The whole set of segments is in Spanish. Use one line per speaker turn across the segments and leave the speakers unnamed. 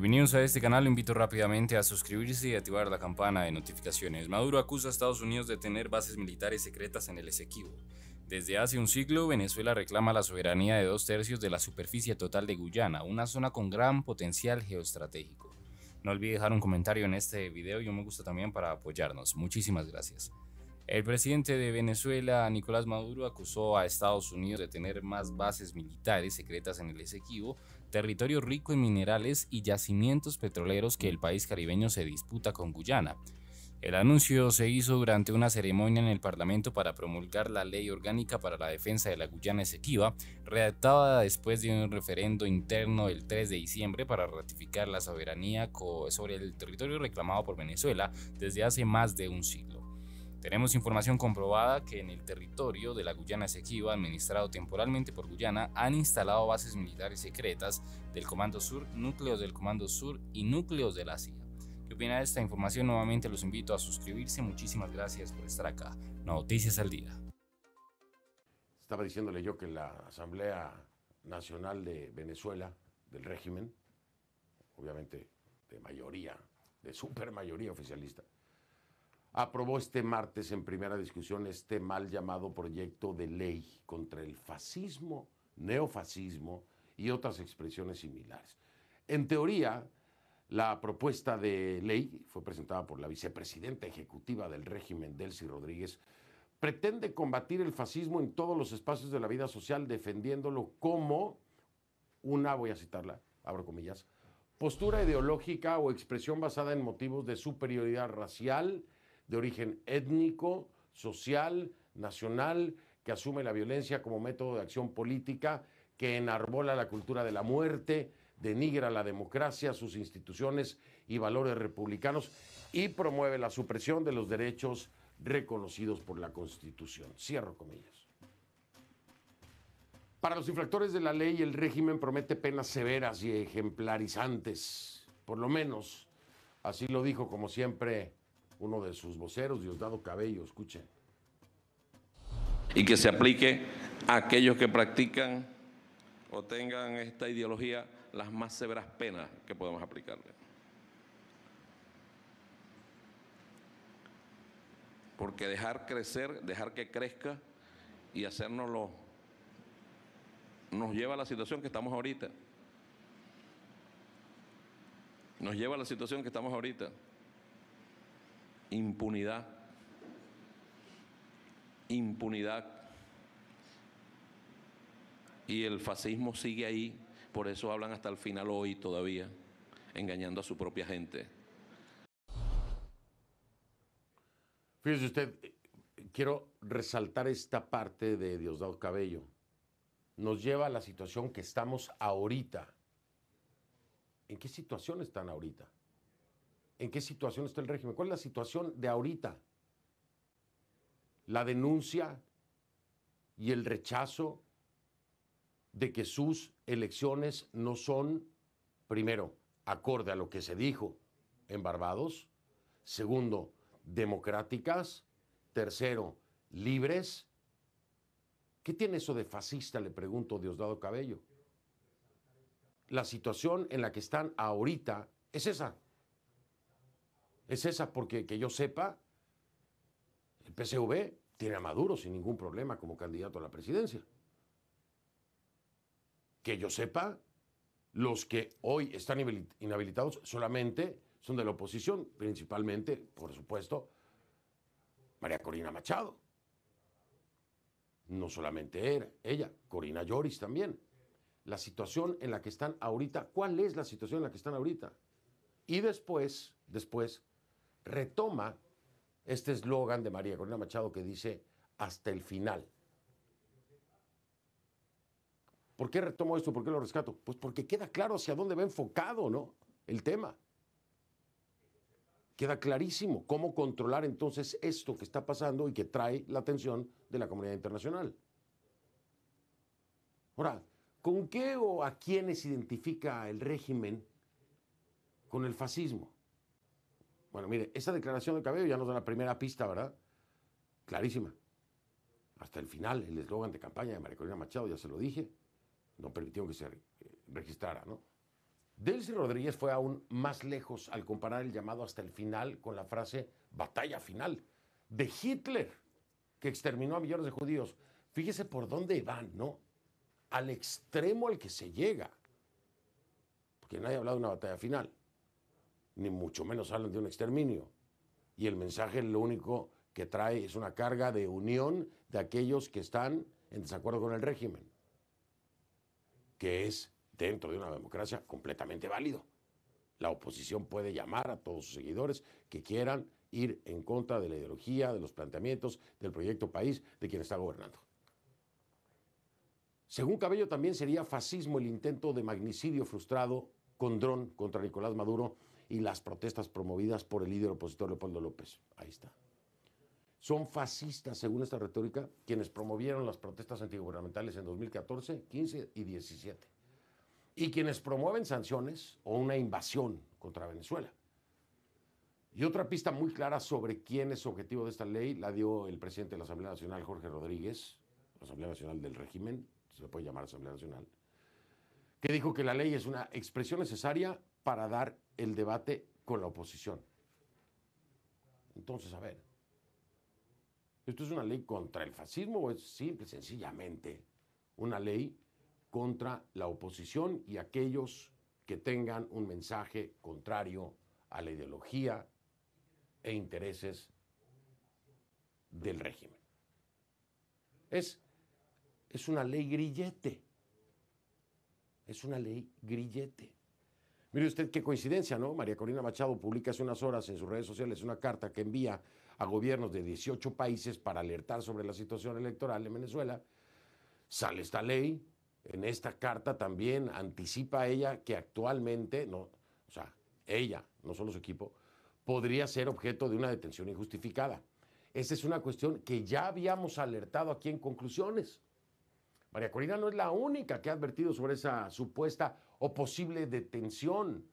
Bienvenidos a este canal, lo invito rápidamente a suscribirse y activar la campana de notificaciones. Maduro acusa a Estados Unidos de tener bases militares secretas en el Esequibo. Desde hace un siglo, Venezuela reclama la soberanía de dos tercios de la superficie total de Guyana, una zona con gran potencial geoestratégico. No olvide dejar un comentario en este video y un me gusta también para apoyarnos. Muchísimas gracias. El presidente de Venezuela, Nicolás Maduro, acusó a Estados Unidos de tener más bases militares secretas en el Esequibo, territorio rico en minerales y yacimientos petroleros que el país caribeño se disputa con Guyana. El anuncio se hizo durante una ceremonia en el Parlamento para promulgar la Ley Orgánica para la Defensa de la Guyana Esequiba, redactada después de un referendo interno el 3 de diciembre para ratificar la soberanía sobre el territorio reclamado por Venezuela desde hace más de un siglo. Tenemos información comprobada que en el territorio de la Guyana Esequiba, administrado temporalmente por Guyana, han instalado bases militares secretas del Comando Sur, núcleos del Comando Sur y núcleos de la CIA. ¿Qué opina de esta información? Nuevamente los invito a suscribirse. Muchísimas gracias por estar acá. Noticias al día. Estaba diciéndole yo que la
Asamblea Nacional de Venezuela, del régimen, obviamente de mayoría, de super mayoría oficialista, aprobó este martes en primera discusión este mal llamado proyecto de ley contra el fascismo, neofascismo y otras expresiones similares. En teoría, la propuesta de ley, fue presentada por la vicepresidenta ejecutiva del régimen, Delcy Rodríguez, pretende combatir el fascismo en todos los espacios de la vida social, defendiéndolo como una, voy a citarla, abro comillas, postura ideológica o expresión basada en motivos de superioridad racial, de origen étnico, social, nacional, que asume la violencia como método de acción política, que enarbola la cultura de la muerte, denigra la democracia, sus instituciones y valores republicanos y promueve la supresión de los derechos reconocidos por la Constitución. Cierro comillas. Para los infractores de la ley, el régimen promete penas severas y ejemplarizantes. Por lo menos, así lo dijo como siempre uno de sus voceros, Diosdado Cabello. Escuchen.
Y que se aplique
a aquellos que practican o tengan esta ideología las más severas penas que podemos aplicarle. Porque dejar crecer, dejar que crezca y hacernoslo nos lleva a la situación que estamos ahorita. Nos lleva a la situación que estamos ahorita impunidad, impunidad. Y el fascismo sigue ahí, por eso hablan hasta el final hoy todavía, engañando a su propia gente. Fíjese usted, quiero resaltar esta parte de Diosdado Cabello. Nos lleva a la situación que estamos ahorita. ¿En qué situación están ahorita? en qué situación está el régimen. ¿Cuál es la situación de ahorita? La denuncia y el rechazo de que sus elecciones no son, primero, acorde a lo que se dijo en Barbados, segundo, democráticas, tercero, libres. ¿Qué tiene eso de fascista? Le pregunto Diosdado Cabello. La situación en la que están ahorita es esa. ¿Es esa porque que yo sepa? El PCV tiene a Maduro sin ningún problema como candidato a la presidencia. Que yo sepa, los que hoy están inhabilitados solamente son de la oposición, principalmente, por supuesto, María Corina Machado. No solamente era, ella, Corina Lloris también. La situación en la que están ahorita, ¿cuál es la situación en la que están ahorita? Y después, después, retoma este eslogan de María Corina Machado que dice hasta el final. ¿Por qué retomo esto? ¿Por qué lo rescato? Pues porque queda claro hacia dónde va enfocado, ¿no? El tema. Queda clarísimo cómo controlar entonces esto que está pasando y que trae la atención de la comunidad internacional. Ahora, ¿con qué o a quiénes identifica el régimen con el fascismo? Bueno, mire, esa declaración de Cabello ya nos da la primera pista, ¿verdad? Clarísima. Hasta el final, el eslogan de campaña de María Corina Machado, ya se lo dije, no permitió que se eh, registrara, ¿no? Delcy Rodríguez fue aún más lejos al comparar el llamado hasta el final con la frase batalla final de Hitler, que exterminó a millones de judíos. Fíjese por dónde van, ¿no? Al extremo al que se llega. Porque nadie ha hablado de una batalla final ni mucho menos hablan de un exterminio. Y el mensaje lo único que trae es una carga de unión de aquellos que están en desacuerdo con el régimen, que es dentro de una democracia completamente válido. La oposición puede llamar a todos sus seguidores que quieran ir en contra de la ideología, de los planteamientos, del proyecto país, de quien está gobernando. Según Cabello, también sería fascismo el intento de magnicidio frustrado con dron contra Nicolás Maduro y las protestas promovidas por el líder opositor Leopoldo López. Ahí está. Son fascistas, según esta retórica, quienes promovieron las protestas antigubernamentales en 2014, 15 y 17. Y quienes promueven sanciones o una invasión contra Venezuela. Y otra pista muy clara sobre quién es objetivo de esta ley la dio el presidente de la Asamblea Nacional, Jorge Rodríguez, la Asamblea Nacional del Régimen, se puede llamar Asamblea Nacional, que dijo que la ley es una expresión necesaria para dar el debate con la oposición. Entonces, a ver, ¿esto es una ley contra el fascismo o es simple, sencillamente una ley contra la oposición y aquellos que tengan un mensaje contrario a la ideología e intereses del régimen? Es, es una ley grillete. Es una ley grillete. Mire usted qué coincidencia, ¿no? María Corina Machado publica hace unas horas en sus redes sociales una carta que envía a gobiernos de 18 países para alertar sobre la situación electoral en Venezuela. Sale esta ley. En esta carta también anticipa ella que actualmente, no, o sea, ella, no solo su equipo, podría ser objeto de una detención injustificada. Esa es una cuestión que ya habíamos alertado aquí en conclusiones. María Corina no es la única que ha advertido sobre esa supuesta o posible detención,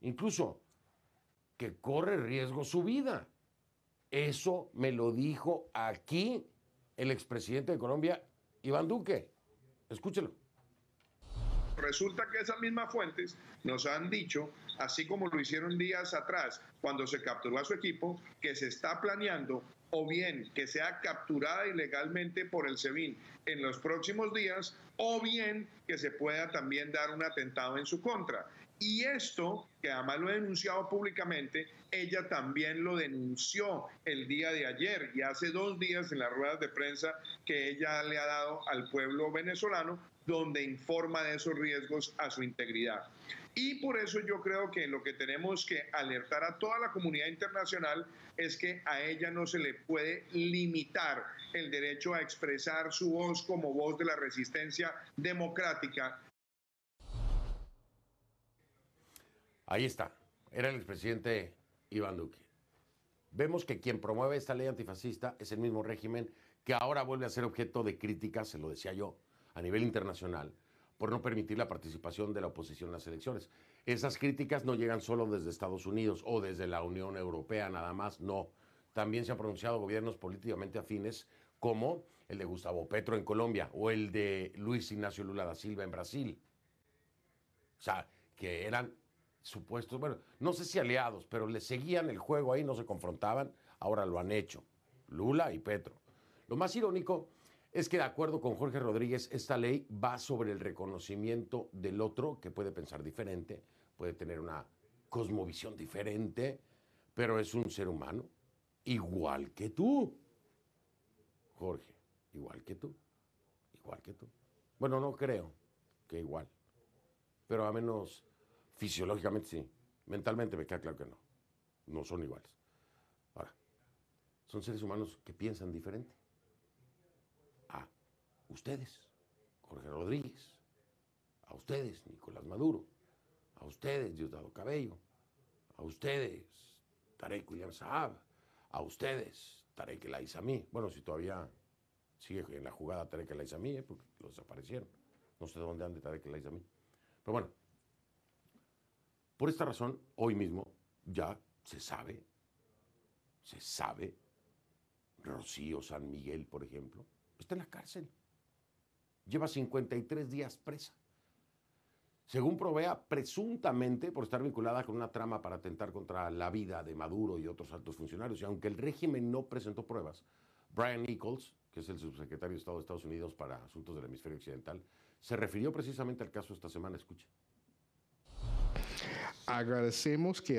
incluso que corre riesgo su vida. Eso me lo dijo aquí el expresidente de Colombia, Iván Duque. Escúchelo. Resulta que esas mismas fuentes nos han dicho, así como lo hicieron días atrás, cuando se capturó a su equipo, que se está planeando o bien que sea capturada ilegalmente por el SEBIN en los próximos días, o bien que se pueda también dar un atentado en su contra. Y esto, que además lo he denunciado públicamente, ella también lo denunció el día de ayer y hace dos días en las ruedas de prensa que ella le ha dado al pueblo venezolano donde informa de esos riesgos a su integridad. Y por eso yo creo que lo que tenemos que alertar a toda la comunidad internacional es que a ella no se le puede limitar el derecho a expresar su voz como voz de la resistencia democrática. Ahí está, era el expresidente Iván Duque. Vemos que quien promueve esta ley antifascista es el mismo régimen que ahora vuelve a ser objeto de críticas, se lo decía yo, a nivel internacional por no permitir la participación de la oposición en las elecciones. Esas críticas no llegan solo desde Estados Unidos o desde la Unión Europea nada más, no. También se han pronunciado gobiernos políticamente afines como el de Gustavo Petro en Colombia o el de Luis Ignacio Lula da Silva en Brasil. O sea, que eran supuestos, bueno, no sé si aliados, pero le seguían el juego ahí, no se confrontaban, ahora lo han hecho, Lula y Petro. Lo más irónico es que de acuerdo con Jorge Rodríguez, esta ley va sobre el reconocimiento del otro que puede pensar diferente, puede tener una cosmovisión diferente, pero es un ser humano igual que tú. Jorge, igual que tú, igual que tú. Bueno, no creo que igual, pero a menos fisiológicamente sí, mentalmente me queda claro que no, no son iguales. Ahora, son seres humanos que piensan diferente ustedes, Jorge Rodríguez, a ustedes, Nicolás Maduro, a ustedes, Diosdado Cabello, a ustedes, Tarek William Saab, a ustedes, Tarek El Mí. Bueno, si todavía sigue en la jugada Tarek El Aizamí, eh, porque los desaparecieron. No sé dónde ande Tarek El Pero bueno, por esta razón, hoy mismo ya se sabe, se sabe, Rocío San Miguel, por ejemplo, está en la cárcel lleva 53 días presa. Según Provea, presuntamente por estar vinculada con una trama para atentar contra la vida de Maduro y otros altos funcionarios. Y aunque el régimen no presentó pruebas, Brian Nichols, que es el subsecretario de Estado de Estados Unidos para Asuntos del Hemisferio Occidental, se refirió precisamente al caso esta semana. Escuche. Agradecemos que